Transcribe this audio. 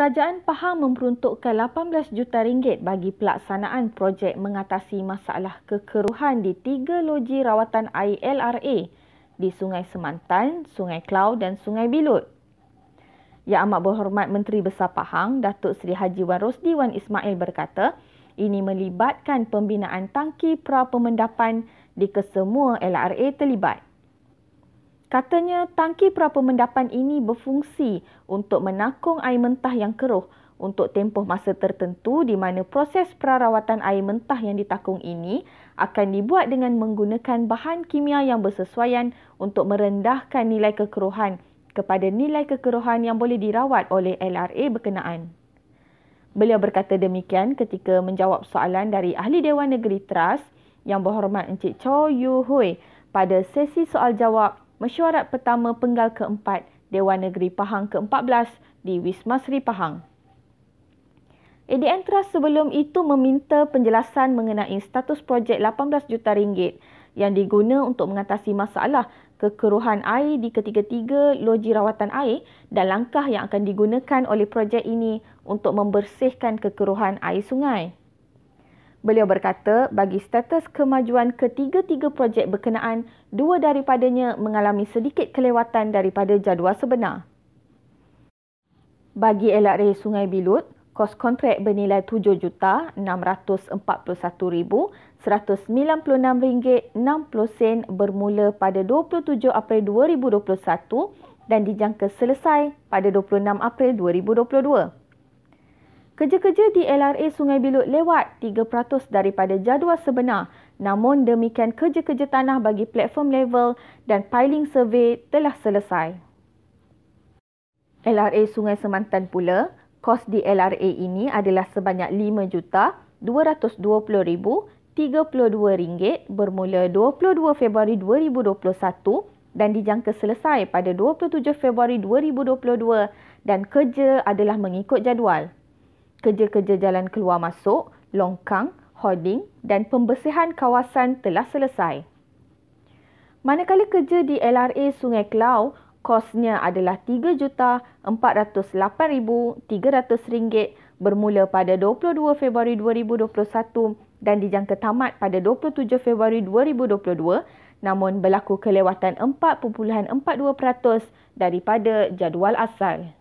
kerajaan Pahang memperuntukkan 18 juta ringgit bagi pelaksanaan projek mengatasi masalah kekeruhan di tiga loji rawatan air LRA di Sungai Semantan, Sungai Kelau dan Sungai Bilut. Yang amat berhormat Menteri Besar Pahang, Datuk Seri Haji Wan Rosdi Wan Ismail berkata, ini melibatkan pembinaan tangki pra pemendapan di kesemua LRA terlibat. Katanya tangki mendapan ini berfungsi untuk menakung air mentah yang keruh untuk tempoh masa tertentu di mana proses perawatan air mentah yang ditakung ini akan dibuat dengan menggunakan bahan kimia yang bersesuaian untuk merendahkan nilai kekeruhan kepada nilai kekeruhan yang boleh dirawat oleh LRA berkenaan. Beliau berkata demikian ketika menjawab soalan dari Ahli Dewan Negeri Teras yang berhormat Encik Chow Yu Hui pada sesi soal jawab mesyuarat pertama penggal keempat Dewan Negeri Pahang ke-14 di Wisma Sri Pahang. ADN Trust sebelum itu meminta penjelasan mengenai status projek RM18 juta ringgit yang diguna untuk mengatasi masalah kekeruhan air di ketiga-tiga loji rawatan air dan langkah yang akan digunakan oleh projek ini untuk membersihkan kekeruhan air sungai. Beliau berkata bagi status kemajuan ketiga-tiga projek berkenaan, dua daripadanya mengalami sedikit kelewatan daripada jadual sebenar. Bagi LRA Sungai Bilut, kos kontrak bernilai RM7,641,196.60 bermula pada 27 April 2021 dan dijangka selesai pada 26 April 2022. Kerja-kerja di LRA Sungai Bilut lewat 3% daripada jadual sebenar. Namun demikian kerja-kerja tanah bagi platform level dan piling survey telah selesai. LRA Sungai Semantan pula, kos di LRA ini adalah sebanyak rm ringgit bermula 22 Februari 2021 dan dijangka selesai pada 27 Februari 2022 dan kerja adalah mengikut jadual kerja-kerja jalan keluar masuk, longkang, hoarding dan pembersihan kawasan telah selesai. Manakala kerja di LRA Sungai Kelau, kosnya adalah RM3,408,300 bermula pada 22 Februari 2021 dan dijangka tamat pada 27 Februari 2022 namun berlaku kelewatan 4.42% daripada jadual asal.